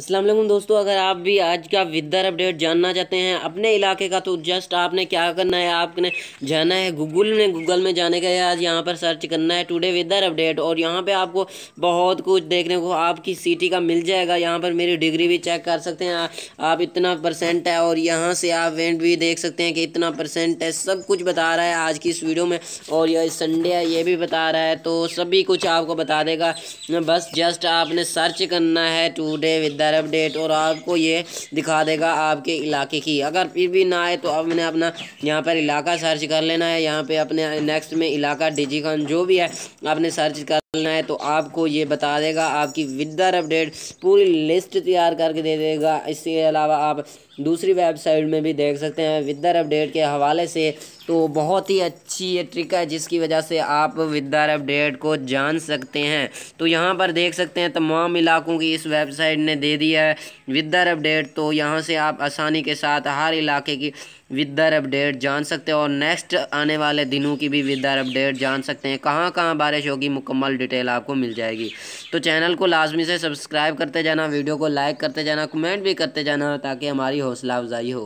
असलम दोस्तों अगर आप भी आज का विदर अपडेट जानना चाहते हैं अपने इलाके का तो जस्ट आपने क्या करना है आपने जाना है गूगल में गूगल में जाने का आज यहाँ पर सर्च करना है टुडे विदर अपडेट और यहाँ पे आपको बहुत कुछ देखने को आपकी सिटी का मिल जाएगा यहाँ पर मेरी डिग्री भी चेक कर सकते हैं आप इतना परसेंट है और यहाँ से आप वेंट भी देख सकते हैं कि इतना परसेंट है सब कुछ बता रहा है आज की इस वीडियो में और यह संडे है ये भी बता रहा है तो सभी कुछ आपको बता देगा बस जस्ट आपने सर्च करना है टुडे विदर शेयर अपडेट और आपको ये दिखा देगा आपके इलाके की अगर फिर भी ना आए तो आपने अपना यहाँ पर इलाका सर्च कर लेना है यहाँ पे अपने नेक्स्ट में इलाका डिजीकॉन जो भी है आपने सर्च कर डालना है तो आपको ये बता देगा आपकी विदर अपडेट पूरी लिस्ट तैयार करके दे देगा इसके अलावा आप दूसरी वेबसाइट में भी देख सकते हैं विदर अपडेट के हवाले से तो बहुत ही अच्छी ये ट्रिक है जिसकी वजह से आप विदर अपडेट को जान सकते हैं तो यहाँ पर देख सकते हैं तमाम इलाकों की इस वेबसाइट ने दे दिया है विदर अपडेट तो यहाँ से आप आसानी के साथ हर इलाके की विदर अपडेट जान सकते हैं और नेक्स्ट आने वाले दिनों की भी विदर अपडेट जान सकते हैं कहाँ कहाँ बारिश होगी मुकम्मल डिटेल आपको मिल जाएगी तो चैनल को लाजमी से सब्सक्राइब करते जाना वीडियो को लाइक करते जाना कमेंट भी करते जाना ताकि हमारी हौसला अफजाई हो